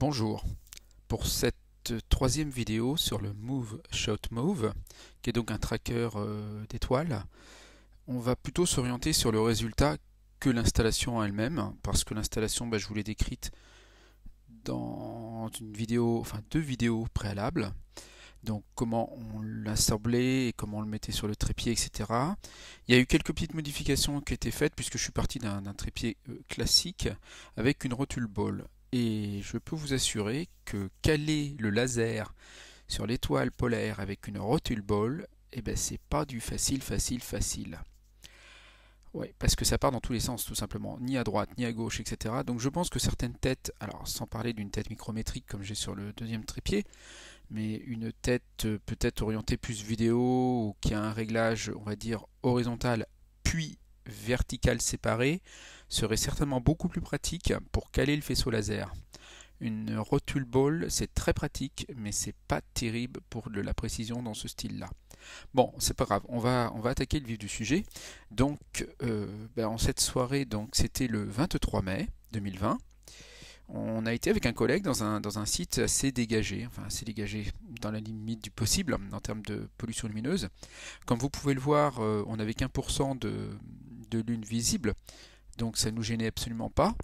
Bonjour, pour cette troisième vidéo sur le Move Shot Move, qui est donc un tracker euh, d'étoiles, on va plutôt s'orienter sur le résultat que l'installation elle-même, parce que l'installation, bah, je vous l'ai décrite dans une vidéo, enfin deux vidéos préalables, donc comment on l'assemblait et comment on le mettait sur le trépied, etc. Il y a eu quelques petites modifications qui étaient faites puisque je suis parti d'un trépied euh, classique avec une rotule ball et je peux vous assurer que caler le laser sur l'étoile polaire avec une rotule ball, eh ben c'est pas du facile, facile, facile. Ouais, parce que ça part dans tous les sens, tout simplement, ni à droite, ni à gauche, etc. Donc je pense que certaines têtes, alors sans parler d'une tête micrométrique comme j'ai sur le deuxième trépied, mais une tête euh, peut-être orientée plus vidéo, ou qui a un réglage, on va dire, horizontal, puis verticale séparée serait certainement beaucoup plus pratique pour caler le faisceau laser. Une rotule ball, c'est très pratique, mais c'est pas terrible pour de la précision dans ce style-là. Bon, c'est pas grave, on va, on va attaquer le vif du sujet. Donc, euh, ben, en cette soirée, donc c'était le 23 mai 2020. On a été avec un collègue dans un, dans un site assez dégagé, enfin assez dégagé dans la limite du possible en termes de pollution lumineuse. Comme vous pouvez le voir, euh, on avait qu'un de, de lune visible, donc ça ne nous gênait absolument pas.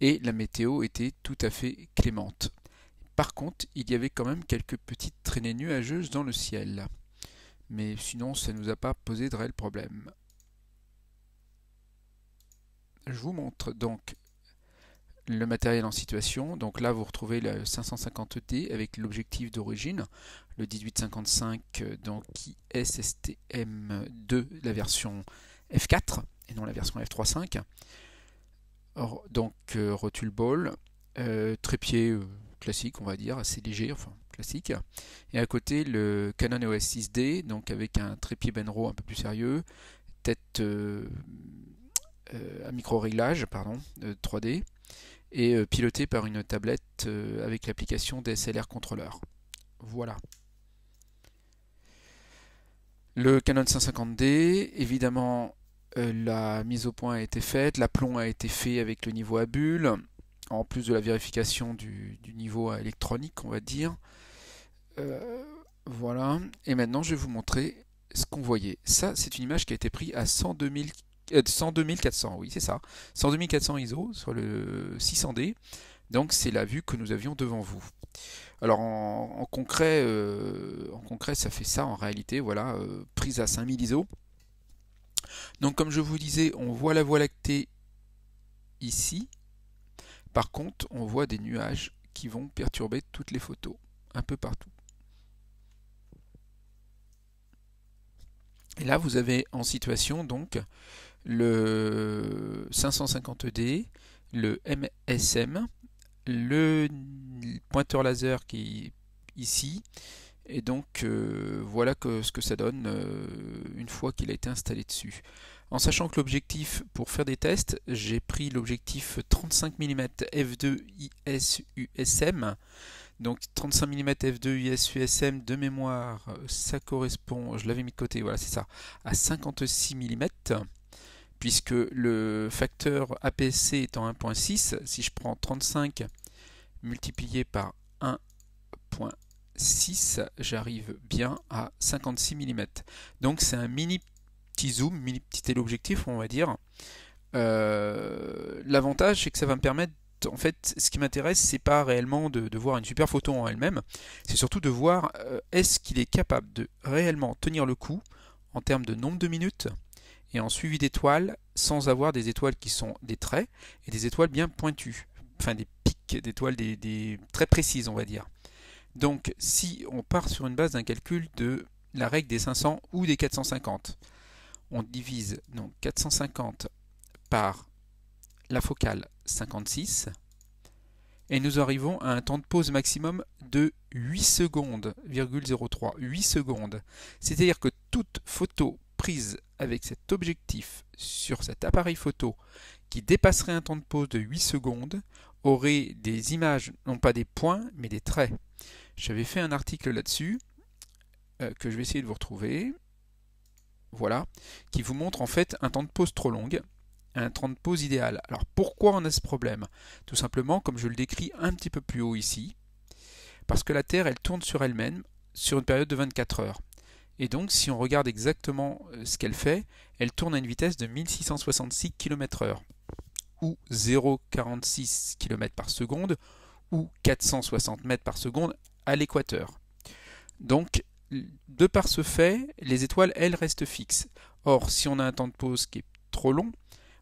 Et la météo était tout à fait clémente. Par contre, il y avait quand même quelques petites traînées nuageuses dans le ciel. Mais sinon, ça ne nous a pas posé de réel problème. Je vous montre donc le matériel en situation. Donc là, vous retrouvez le 550 T avec l'objectif d'origine, le 1855, euh, donc qui est STM2, la version F4 et non la version F3.5. Donc euh, rotule ball, euh, trépied euh, classique on va dire, assez léger, enfin classique. Et à côté le Canon EOS 6D, donc avec un trépied Benro un peu plus sérieux, tête à micro-réglage, pardon, 3D, et piloté par une tablette avec l'application DSLR Controller. Voilà. Le Canon 150D, évidemment euh, la mise au point a été faite, l'aplomb a été fait avec le niveau à bulle, en plus de la vérification du, niveau électronique, on va dire. Euh, voilà, et maintenant je vais vous montrer ce qu'on voyait. Ça, c'est une image qui a été prise à 102, 400, euh, oui, c'est ça, 102 ISO sur le 600D. Donc c'est la vue que nous avions devant vous. Alors en, concret, en concret, ça fait ça en réalité, voilà, prise à 5000 ISO. Donc comme je vous disais, on voit la Voie lactée ici. Par contre, on voit des nuages qui vont perturber toutes les photos, un peu partout. Et là, vous avez en situation donc le 550D, le MSM, le pointeur laser qui est ici, et donc euh, voilà ce que ça donne euh, une fois qu'il a été installé dessus. En sachant que l'objectif pour faire des tests, j'ai pris l'objectif 35 mm f2 ISUSM. Donc 35 mm f2 ISUSM de mémoire, ça correspond, je l'avais mis de côté, voilà c'est ça, à 56 mm puisque le facteur APC étant 1.6, si je prends 35 multiplié par 1.6 6, j'arrive bien à 56 mm. Donc c'est un mini petit zoom, mini petit téléobjectif, on va dire. Euh, l'avantage, c'est que ça va me permettre en fait, ce qui m'intéresse, c'est pas réellement de, voir une super photo en elle-même, c'est surtout de voir euh, est-ce qu'il est capable de réellement tenir le coup en termes de nombre de minutes et en suivi d'étoiles sans avoir des étoiles qui sont des traits et des étoiles bien pointues, enfin des pics d'étoiles des, des, très précises, on va dire. Donc si on part sur une base d'un calcul de la règle des 500 ou des 450, on divise donc 450 par la focale 56 et nous arrivons à un temps de pause maximum de 8 secondes, 0,03, 8 secondes. C'est-à-dire que toute photo prise avec cet objectif sur cet appareil photo qui dépasserait un temps de pause de 8 secondes aurait des images, non pas des points, mais des traits. J'avais fait un article là-dessus euh, que je vais essayer de vous retrouver. Voilà, qui vous montre en fait un temps de pause trop long, un temps de pause idéal. Alors pourquoi on a ce problème Tout simplement, comme je le décris un petit peu plus haut ici, parce que la Terre elle tourne sur elle-même sur une période de 24 heures. Et donc, si on regarde exactement euh, ce qu'elle fait, elle tourne à une vitesse de 1666 km/h, ou 0,46 km par seconde, ou 460 mètres par seconde l'équateur. Donc, de par ce fait, les étoiles, elles, restent fixes. Or, si on a un temps de pause qui est trop long,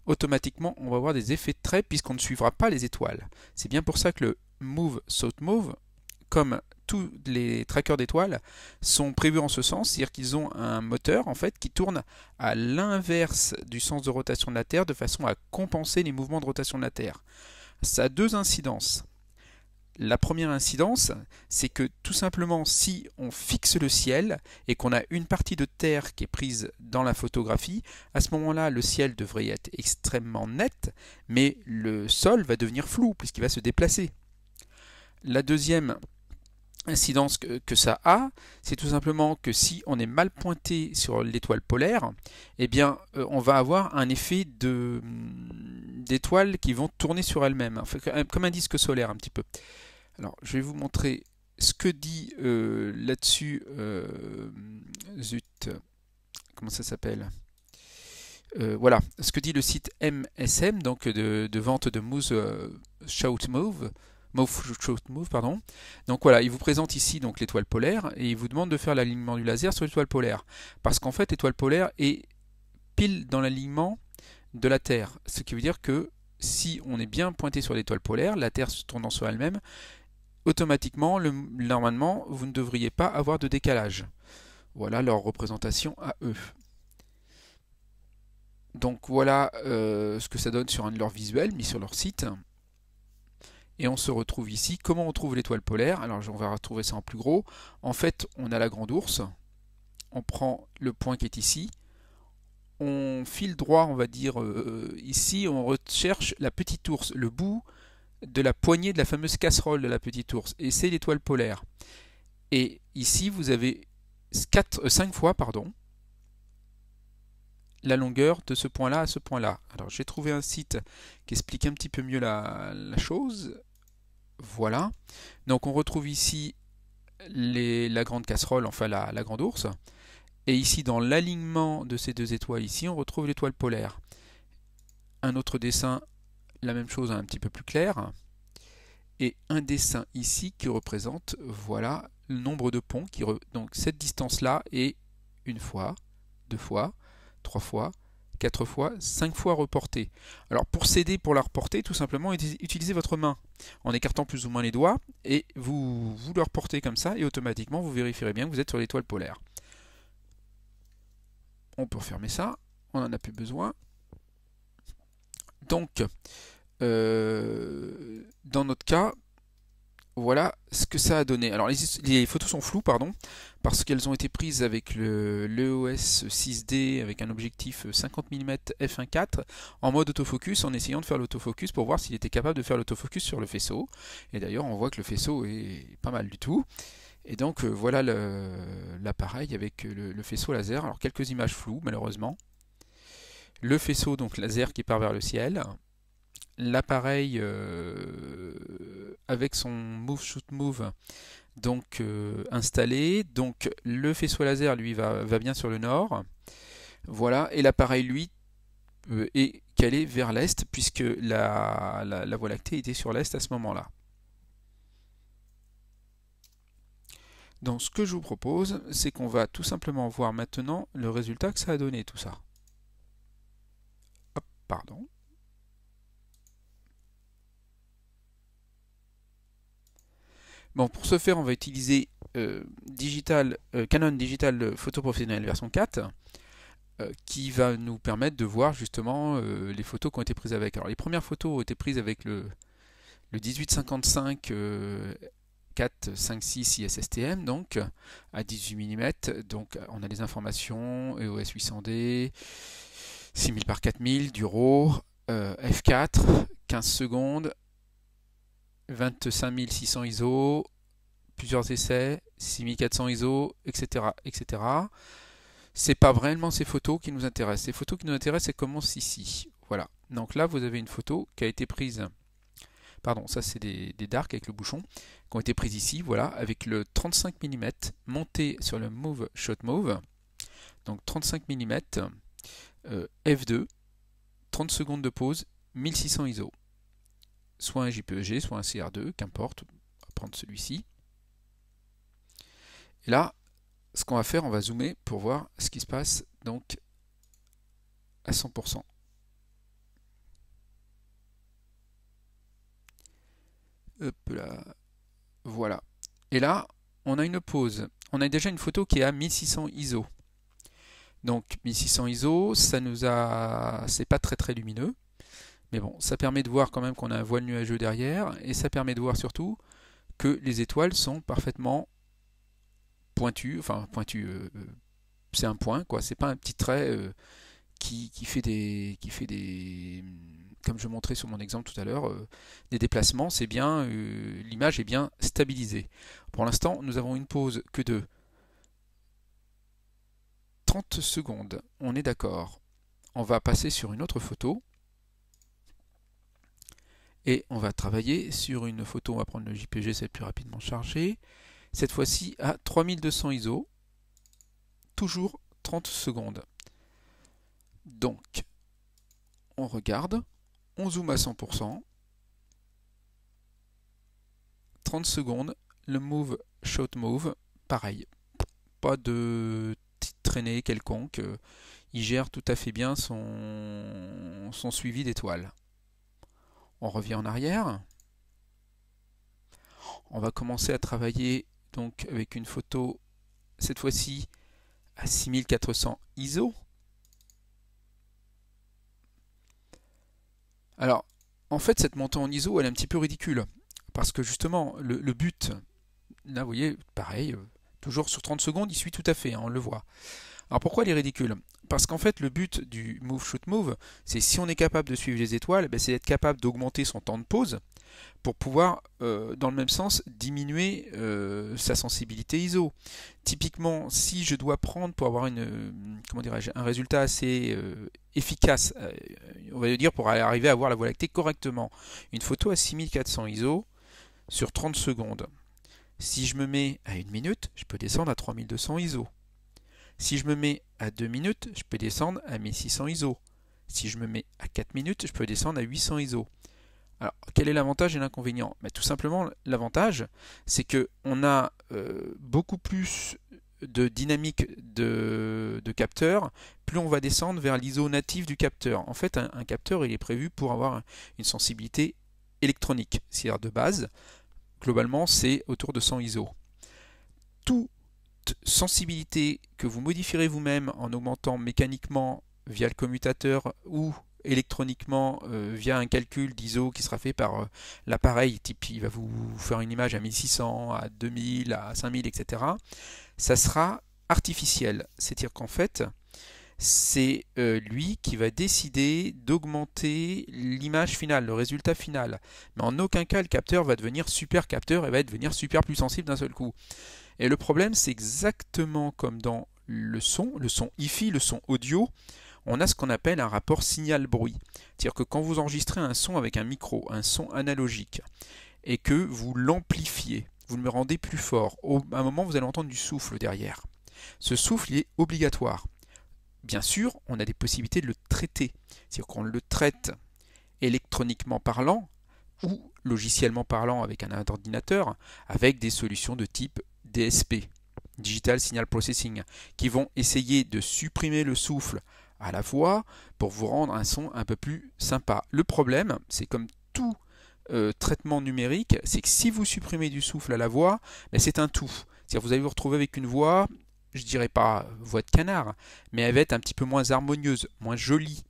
automatiquement, on va avoir des effets de trait puisqu'on ne suivra pas les étoiles. C'est bien pour ça que le Move Saut Move, comme tous les trackers d'étoiles, sont prévus en ce sens, c'est-à-dire qu'ils ont un moteur en fait qui tourne à l'inverse du sens de rotation de la Terre de façon à compenser les mouvements de rotation de la Terre. Ça a deux incidences. La première incidence, c'est que tout simplement si on fixe le ciel et qu'on a une partie de terre qui est prise dans la photographie, à ce moment-là le ciel devrait être extrêmement net, mais le sol va devenir flou puisqu'il va se déplacer. La deuxième incidence que, ça a, c'est tout simplement que si on est mal pointé sur l'étoile polaire, eh bien euh, on va avoir un effet de hum, d'étoiles qui vont tourner sur elles-mêmes, comme un disque solaire un petit peu. Alors, je vais vous montrer ce que dit euh, là-dessus, euh, zut, comment ça s'appelle euh, voilà, ce que dit le site MSM, donc de, vente de mousse Shout Move, Move Shout Move, pardon. Donc voilà, il vous présente ici donc l'étoile polaire et il vous demande de faire l'alignement du laser sur l'étoile polaire, parce qu'en fait l'étoile polaire est pile dans l'alignement de la Terre, ce qui veut dire que si on est bien pointé sur l'étoile polaire, la Terre se tournant sur elle-même, automatiquement, normalement, vous ne devriez pas avoir de décalage. Voilà leur représentation à eux. Donc voilà euh, ce que ça donne sur un de leurs visuels mis sur leur site. Et on se retrouve ici. Comment on trouve l'étoile polaire Alors on va retrouver ça en plus gros. En fait, on a la grande ours. On prend le point qui est ici. On file droit, on va dire, euh, euh, ici. On recherche la petite ours, le bout de la poignée de la fameuse casserole de la petite ours, et c'est l'étoile polaire. Et ici, vous avez 4, 5 euh, fois pardon, la longueur de ce point-là à ce point-là. Alors j'ai trouvé un site qui explique un petit peu mieux la, chose. Voilà. Donc on retrouve ici les, la grande casserole, enfin la, la grande ours. Et ici, dans l'alignement de ces deux étoiles ici, on retrouve l'étoile polaire. Un autre dessin la même chose un petit peu plus clair, et un dessin ici qui représente, voilà, le nombre de ponts, qui donc cette distance-là est une fois, deux fois, trois fois, quatre fois, cinq fois reportée. Alors pour s'aider pour la reporter, tout simplement utilisez votre main en écartant plus ou moins les doigts et vous, vous le reportez comme ça et automatiquement vous vérifierez bien que vous êtes sur l'étoile polaire. On peut refermer ça, on n'en a plus besoin. Donc, euh, dans notre cas, voilà ce que ça a donné. Alors les, photos sont floues, pardon, parce qu'elles ont été prises avec le l'EOS 6D avec un objectif 50 mm f1.4 en mode autofocus, en essayant de faire l'autofocus pour voir s'il était capable de faire l'autofocus sur le faisceau. Et d'ailleurs, on voit que le faisceau est pas mal du tout. Et donc euh, voilà l'appareil avec le faisceau laser. Alors quelques images floues malheureusement le faisceau donc laser qui part vers le ciel, l'appareil euh, avec son move shoot move donc euh, installé, donc le faisceau laser lui va, bien sur le nord, voilà, et l'appareil lui euh, est calé vers l'est puisque la, la voie lactée était sur l'est à ce moment-là. Donc ce que je vous propose, c'est qu'on va tout simplement voir maintenant le résultat que ça a donné tout ça. Pardon. Bon, pour ce faire, on va utiliser euh, euh, Canon Digital Photo Professionnel version 4 euh, qui va nous permettre de voir justement les photos qui ont été prises avec. Alors les premières photos ont été prises avec le, le 1855 456 ISSTM donc à 18 mm donc on a les informations EOS 800D 6000 par 4000, du RAW, euh, F4, 15 secondes, 25600 ISO, plusieurs essais, 6400 ISO, etc. etc. C'est pas vraiment ces photos qui nous intéressent. Ces photos qui nous intéressent, elles commencent ici. Voilà. Donc là, vous avez une photo qui a été prise. Pardon, ça c'est des, des darks avec le bouchon qui ont été prises ici, voilà, avec le 35 mm monté sur le Move Shot Move. Donc 35 mm euh, F2, 30 secondes de pause, 1600 ISO. Soit un JPEG, soit un CR2, qu'importe, on va prendre celui-ci. Et là, ce qu'on va faire, on va zoomer pour voir ce qui se passe donc à 100%. Voilà. Et là, on a une pause. On a déjà une photo qui est à 1600 ISO. Donc 1600 ISO, ça nous a, c'est pas très très lumineux, mais bon, ça permet de voir quand même qu'on a un voile nuageux derrière, et ça permet de voir surtout que les étoiles sont parfaitement pointues, enfin pointues, euh, euh, c'est un point quoi, c'est pas un petit trait euh, qui, fait des, qui fait des, mm, comme je montrais sur mon exemple tout à l'heure, des déplacements, c'est bien, l'image est bien stabilisée. Pour l'instant, nous avons une pause que de 30 secondes. On est d'accord. On va passer sur une autre photo. Et on va travailler sur une photo, on va prendre le JPG, c'est plus rapidement chargé. Cette fois-ci à 3200 ISO. Toujours 30 secondes. Donc, on regarde, on zoome à 100%, 30 secondes, le move, shot move, pareil. Pas de traîner quelconque, euh, il gère tout à fait bien son, son suivi d'étoiles. On revient en arrière. On va commencer à travailler donc avec une photo, cette fois-ci à 6400 ISO. Alors, en fait, cette montée en ISO, elle est un petit peu ridicule. Parce que justement, le, le but, là, vous voyez, pareil, euh, Toujours sur 30 secondes, il suit tout à fait, hein, on le voit. Alors pourquoi elle est ridicule Parce qu'en fait, le but du move shoot move, c'est si on est capable de suivre les étoiles, ben, c'est d'être capable d'augmenter son temps de pause pour pouvoir, euh, dans le même sens, diminuer euh, sa sensibilité ISO. Typiquement, si je dois prendre pour avoir une, comment un résultat assez euh, efficace, on va dire pour arriver à voir la Voie lactée correctement, une photo à 6400 ISO sur 30 secondes. Si je me mets à 1 minute, je peux descendre à 3200 ISO. Si je me mets à 2 minutes, je peux descendre à 1600 ISO. Si je me mets à 4 minutes, je peux descendre à 800 ISO. Alors, quel est l'avantage et l'inconvénient Tout simplement, l'avantage, c'est qu'on a euh, beaucoup plus de dynamique de, capteur, plus on va descendre vers l'ISO natif du capteur. En fait, un, capteur, il est prévu pour avoir une sensibilité électronique, c'est-à-dire de base globalement, c'est autour de 100 ISO. Toute sensibilité que vous modifierez vous-même en augmentant mécaniquement via le commutateur ou électroniquement euh, via un calcul d'ISO qui sera fait par euh, l'appareil, type il va vous faire une image à 1600, à 2000, à 5000, etc. Ça sera artificiel. C'est-à-dire qu'en fait, c'est euh, lui qui va décider d'augmenter l'image finale, le résultat final. Mais en aucun cas, le capteur va devenir super capteur et va devenir super plus sensible d'un seul coup. Et le problème, c'est exactement comme dans le son, le son hi-fi, le son audio, on a ce qu'on appelle un rapport signal-bruit. C'est-à-dire que quand vous enregistrez un son avec un micro, un son analogique, et que vous l'amplifiez, vous le rendez plus fort, à un moment vous allez entendre du souffle derrière. Ce souffle est obligatoire bien sûr, on a des possibilités de le traiter. C'est-à-dire qu'on le traite électroniquement parlant ou logiciellement parlant avec un ordinateur avec des solutions de type DSP, Digital Signal Processing, qui vont essayer de supprimer le souffle à la voix pour vous rendre un son un peu plus sympa. Le problème, c'est comme tout euh, traitement numérique, c'est que si vous supprimez du souffle à la voix, ben, c'est un tout. C'est-à-dire que vous allez vous retrouver avec une voix je dirais pas voix de canard, mais elle va être un petit peu moins harmonieuse, moins jolie.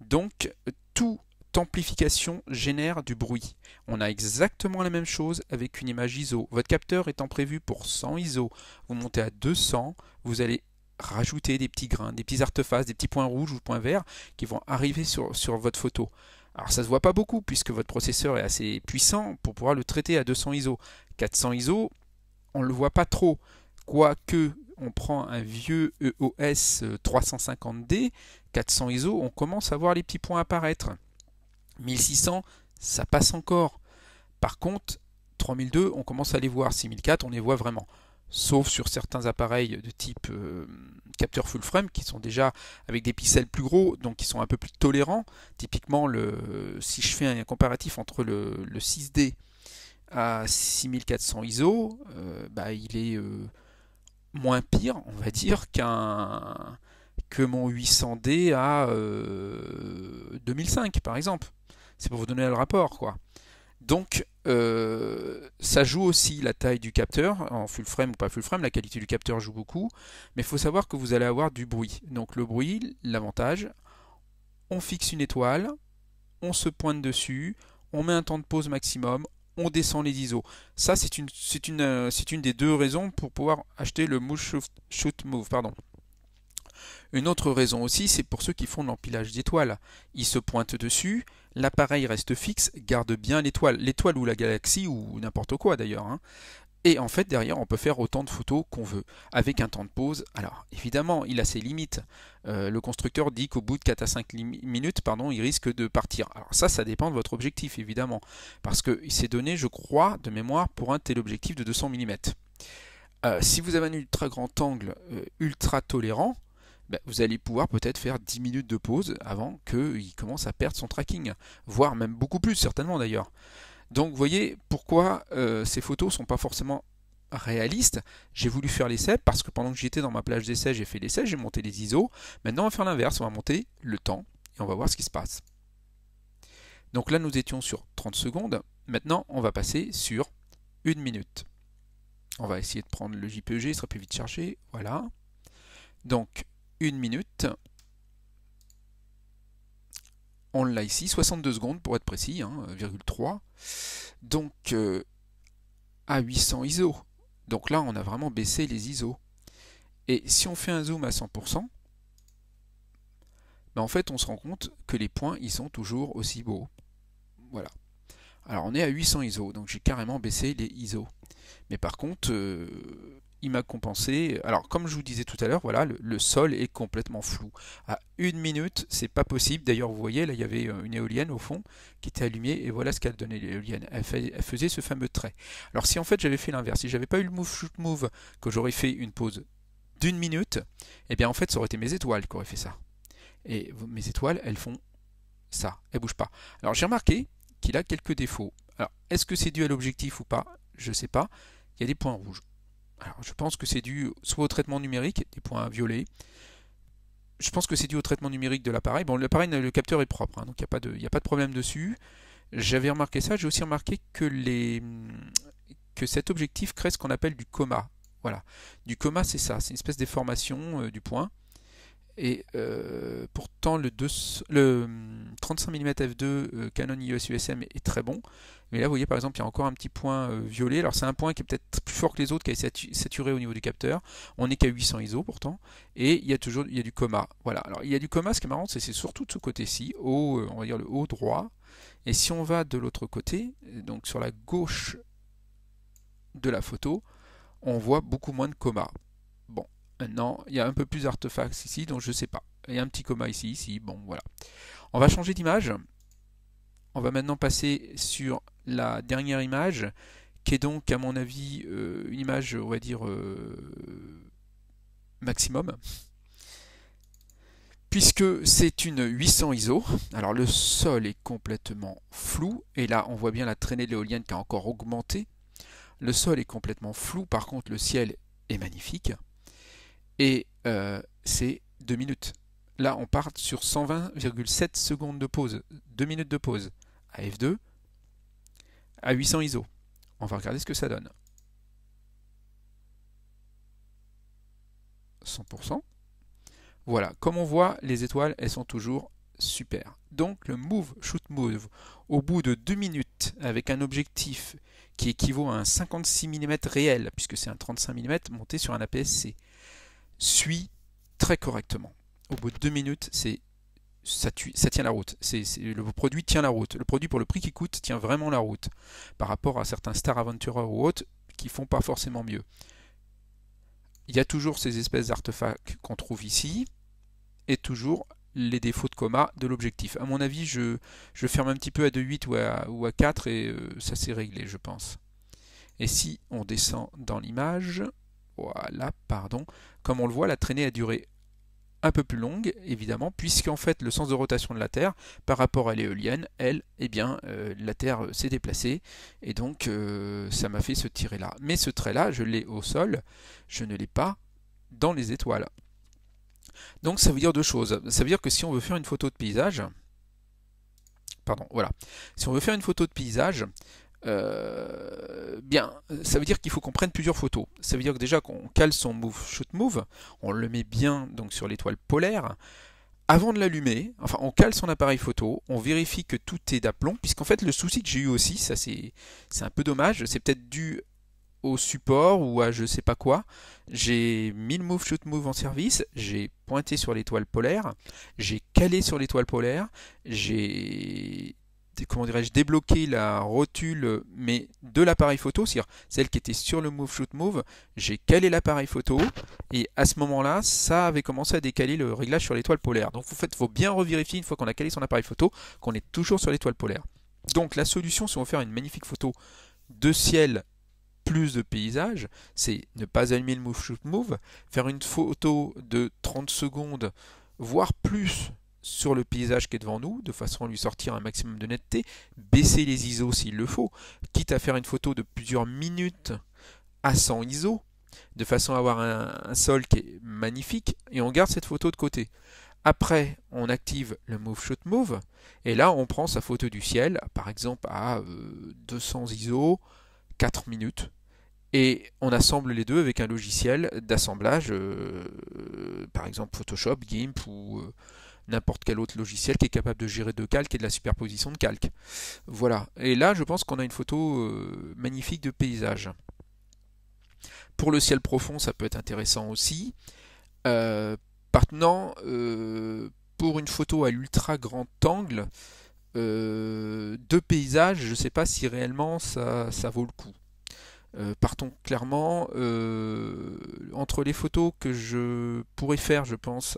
Donc, toute amplification génère du bruit. On a exactement la même chose avec une image ISO. Votre capteur étant prévu pour 100 ISO, vous montez à 200, vous allez rajouter des petits grains, des petits artefacts, des petits points rouges ou points verts qui vont arriver sur, sur votre photo. Alors ça ne se voit pas beaucoup puisque votre processeur est assez puissant pour pouvoir le traiter à 200 ISO. 400 ISO, on ne le voit pas trop. Quoique on prend un vieux EOS 350D, 400 ISO, on commence à voir les petits points apparaître. 1600, ça passe encore. Par contre, 3002, on commence à les voir. 6004, on les voit vraiment. Sauf sur certains appareils de type euh, capteur full frame qui sont déjà avec des pixels plus gros, donc qui sont un peu plus tolérants. Typiquement, le, si je fais un comparatif entre le, 6D à 6400 ISO, euh, bah, il est euh, moins pire, on va dire, qu'un que mon 800D à 2005 euh, par exemple. C'est pour vous donner le rapport quoi. Donc euh, ça joue aussi la taille du capteur, en full frame ou pas full frame, la qualité du capteur joue beaucoup, mais il faut savoir que vous allez avoir du bruit. Donc le bruit, l'avantage, on fixe une étoile, on se pointe dessus, on met un temps de pause maximum, on descend les ISO. Ça, c'est une, c'est une, euh, c'est une des deux raisons pour pouvoir acheter le Move Shoot, Move. Pardon. Une autre raison aussi, c'est pour ceux qui font l'empilage d'étoiles. Ils se pointent dessus, l'appareil reste fixe, garde bien l'étoile, l'étoile ou la galaxie ou n'importe quoi d'ailleurs. Hein. Et en fait, derrière, on peut faire autant de photos qu'on veut, avec un temps de pause. Alors, évidemment, il a ses limites. Euh, le constructeur dit qu'au bout de 4 à 5 minutes, pardon, il risque de partir. Alors ça, ça dépend de votre objectif, évidemment. Parce qu'il s'est donné, je crois, de mémoire, pour un tel objectif de 200 mm. Euh, si vous avez un ultra grand angle euh, ultra tolérant, ben, vous allez pouvoir peut-être faire 10 minutes de pause avant qu'il commence à perdre son tracking, voire même beaucoup plus certainement d'ailleurs. Donc vous voyez pourquoi euh, ces photos ne sont pas forcément réalistes. J'ai voulu faire l'essai parce que pendant que j'étais dans ma plage d'essai, j'ai fait l'essai, j'ai monté les ISO. Maintenant on va faire l'inverse, on va monter le temps et on va voir ce qui se passe. Donc là nous étions sur 30 secondes, maintenant on va passer sur une minute. On va essayer de prendre le JPEG, il sera plus vite chargé, voilà. Donc une minute, on l'a ici, 62 secondes pour être précis, 1,3. Hein, donc euh, à 800 ISO. Donc là, on a vraiment baissé les ISO. Et si on fait un zoom à 100%, ben en fait, on se rend compte que les points, ils sont toujours aussi beaux. Voilà. Alors on est à 800 ISO, donc j'ai carrément baissé les ISO. Mais par contre, euh, il m'a compensé. Alors, comme je vous disais tout à l'heure, voilà, le, sol est complètement flou. À une minute, c'est pas possible. D'ailleurs, vous voyez, là, il y avait euh, une éolienne au fond qui était allumée, et voilà ce qu'elle donnait, l'éolienne. Elle, faisait ce fameux trait. Alors, si en fait j'avais fait l'inverse, si j'avais pas eu le move shoot move, que j'aurais fait une pause d'une minute, eh bien, en fait, ça aurait été mes étoiles qui auraient fait ça. Et mes étoiles, elles font ça, elles bougent pas. Alors, j'ai remarqué qu'il a quelques défauts. Alors, est-ce que c'est dû à l'objectif ou pas Je sais pas. Il y a des points rouges. Alors, je pense que c'est dû soit au traitement numérique, des points violets. Je pense que c'est dû au traitement numérique de l'appareil. Bon, l'appareil, le capteur est propre, hein, donc il n'y a, pas de problème dessus. J'avais remarqué ça. J'ai aussi remarqué que, que cet objectif crée ce qu'on appelle du coma. Voilà. Du coma, c'est ça. C'est une espèce déformation euh, du point. Et euh, pourtant, le, 35 mm f2 euh, Canon IOS USM est, très bon. Mais là, vous voyez, par exemple, il y a encore un petit point euh, violet. Alors, c'est un point qui est peut-être plus fort que les autres, qui est saturé au niveau du capteur. On n'est qu'à 800 ISO pourtant. Et il y a toujours il y du coma. Voilà. Alors, il y a du coma. Ce qui est marrant, c'est c'est surtout de ce côté-ci, on va dire le haut droit. Et si on va de l'autre côté, donc sur la gauche de la photo, on voit beaucoup moins de coma. Euh, non, il y a un peu plus d'artefacts ici, donc je ne sais pas. Il y a un petit coma ici, ici, bon voilà. On va changer d'image. On va maintenant passer sur la dernière image, qui est donc à mon avis euh, une image, on va dire, euh, maximum. Puisque c'est une 800 ISO, alors le sol est complètement flou, et là on voit bien la traînée de l'éolienne qui a encore augmenté. Le sol est complètement flou, par contre le ciel est magnifique. Et euh, c'est 2 minutes. Là, on part sur 120,7 secondes de pause. 2 minutes de pause à F2 à 800 ISO. On va regarder ce que ça donne. 100%. Voilà, comme on voit, les étoiles, elles sont toujours super. Donc le move, shoot move, au bout de 2 minutes, avec un objectif qui équivaut à un 56 mm réel, puisque c'est un 35 mm monté sur un APS-C, suit très correctement. Au bout de deux minutes, c'est ça, tient la route. le produit tient la route. Le produit pour le prix qu'il coûte tient vraiment la route par rapport à certains Star Adventurer ou autres qui font pas forcément mieux. Il y a toujours ces espèces d'artefacts qu'on trouve ici et toujours les défauts de coma de l'objectif. À mon avis, je, ferme un petit peu à 2.8 ou à, ou à 4 et euh, ça s'est réglé, je pense. Et si on descend dans l'image, voilà, pardon. Comme on le voit, la traînée a duré un peu plus longue, évidemment, puisqu'en fait le sens de rotation de la Terre par rapport à l'éolienne, elle, eh bien, euh, la Terre euh, s'est déplacée, et donc euh, ça m'a fait ce tirer là Mais ce trait-là, je l'ai au sol, je ne l'ai pas dans les étoiles. Donc ça veut dire deux choses. Ça veut dire que si on veut faire une photo de paysage, pardon, voilà, si on veut faire une photo de paysage, euh, bien, ça veut dire qu'il faut qu'on prenne plusieurs photos. Ça veut dire que déjà qu'on cale son move shoot move, on le met bien donc sur l'étoile polaire. Avant de l'allumer, enfin on cale son appareil photo, on vérifie que tout est d'aplomb, puisqu'en fait le souci que j'ai eu aussi, ça c'est un peu dommage, c'est peut-être dû au support ou à je sais pas quoi. J'ai mis le move shoot move en service, j'ai pointé sur l'étoile polaire, j'ai calé sur l'étoile polaire, j'ai comment dirais-je, débloquer la rotule, euh, mais de l'appareil photo, c'est-à-dire celle qui était sur le Move Shoot Move, j'ai calé l'appareil photo, et à ce moment-là, ça avait commencé à décaler le réglage sur l'étoile polaire. Donc, vous faites il faut bien revérifier une fois qu'on a calé son appareil photo, qu'on est toujours sur l'étoile polaire. Donc, la solution, si on veut faire une magnifique photo de ciel plus de paysage, c'est ne pas allumer le move shoot move, faire une photo de 30 secondes, voire plus sur le paysage qui est devant nous, de façon à lui sortir un maximum de netteté, baisser les ISO s'il le faut, quitte à faire une photo de plusieurs minutes à 100 ISO, de façon à avoir un, sol qui est magnifique, et on garde cette photo de côté. Après, on active le Move Shot Move, et là, on prend sa photo du ciel, par exemple à 200 euh, ISO, 4 minutes, et on assemble les deux avec un logiciel d'assemblage, euh, par exemple Photoshop, GIMP ou... Euh, n'importe quel autre logiciel qui est capable de gérer deux calques et de la superposition de calques. Voilà. Et là, je pense qu'on a une photo euh, magnifique de paysage. Pour le ciel profond, ça peut être intéressant aussi. Euh, maintenant, euh, pour une photo à l'ultra grand angle, de paysage, je ne sais pas si réellement ça, ça vaut le coup. partons clairement, entre les photos que je pourrais faire, je pense,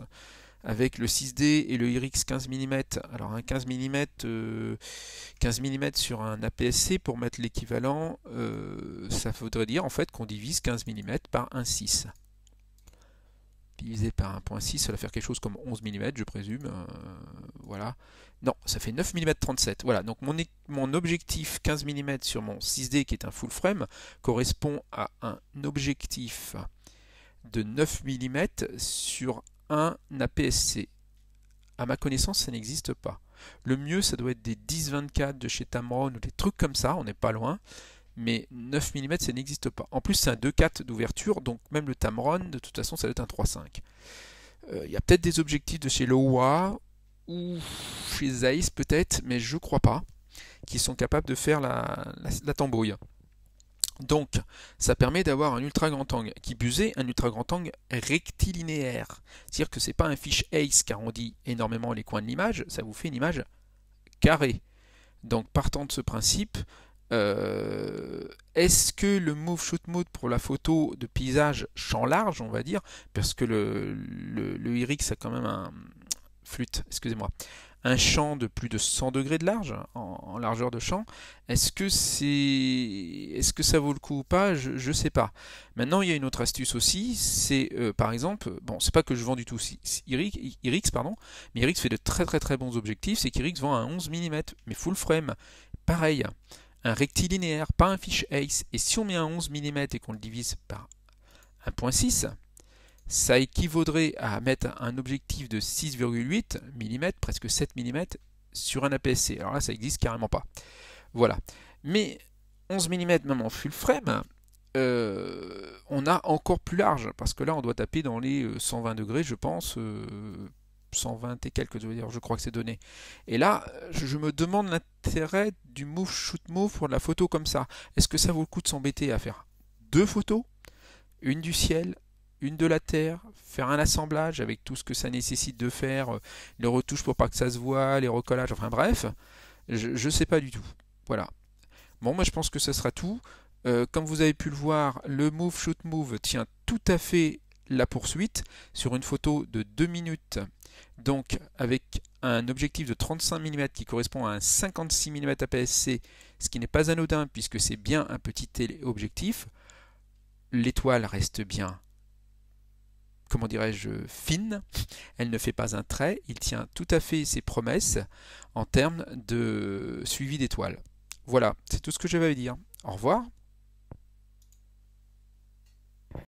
avec le 6D et le IRIX 15 mm. Alors un 15 mm, 15 mm sur un APS-C pour mettre l'équivalent, euh, ça voudrait dire en fait qu'on divise 15 mm par 1,6. Divisé par 1.6, ça va faire quelque chose comme 11 mm, je présume. Euh, voilà. Non, ça fait 9 mm 37. Voilà, donc mon, mon objectif 15 mm sur mon 6D qui est un full frame correspond à un objectif de 9 mm sur un APS-C. À ma connaissance, ça n'existe pas. Le mieux, ça doit être des 10-24 de chez Tamron ou des trucs comme ça, on n'est pas loin. Mais 9 mm, ça n'existe pas. En plus, c'est un 2-4 d'ouverture, donc même le Tamron, de toute façon, ça doit être un 3-5, Il euh, y a peut-être des objectifs de chez Lowa ou chez Zeiss, peut-être, mais je crois pas, qui sont capables de faire la tambouille. Donc, ça permet d'avoir un ultra grand angle, qui busait un ultra grand angle rectilinéaire. C'est-à-dire que ce n'est pas un fiche ace car on dit énormément les coins de l'image, ça vous fait une image carrée. Donc, partant de ce principe, euh, est-ce que le move shoot mode pour la photo de paysage champ large, on va dire, parce que le, le, a quand même un flûte, excusez-moi, un champ de plus de 100 degrés de large, en, largeur de champ, est-ce que, c'est, est que ça vaut le coup ou pas Je ne sais pas. Maintenant, il y a une autre astuce aussi, c'est euh, par exemple, bon, c'est pas que je vends du tout Irix, pardon, mais Irix fait de très très très bons objectifs, c'est qu'Irix vend un 11 mm, mais full frame, pareil, un rectilinéaire, pas un fish ace, et si on met un 11 mm et qu'on le divise par 1.6, ça équivaudrait à mettre un objectif de 6,8 mm, presque 7 mm, sur un aps Alors là, ça n'existe carrément pas. Voilà. Mais 11 mm, même en full frame, euh, on a encore plus large, parce que là, on doit taper dans les 120 euh, degrés, je pense, 120 euh, et quelques, je crois que c'est donné. Et là, je me demande l'intérêt du move shoot move pour la photo comme ça. Est-ce que ça vaut le coup de s'embêter à faire deux photos, une du ciel, une de la terre, faire un assemblage avec tout ce que ça nécessite de faire, euh, les retouches pour pas que ça se voit, les recollages, enfin bref, je ne sais pas du tout. Voilà. Bon, moi je pense que ça sera tout. Euh, comme vous avez pu le voir, le move shoot move tient tout à fait la poursuite sur une photo de 2 minutes. Donc avec un objectif de 35 mm qui correspond à un 56 mm APS-C, ce qui n'est pas anodin puisque c'est bien un petit téléobjectif. L'étoile reste bien comment dirais-je, fine, elle ne fait pas un trait, il tient tout à fait ses promesses en termes de suivi d'étoiles. Voilà, c'est tout ce que vais vous dire. Au revoir.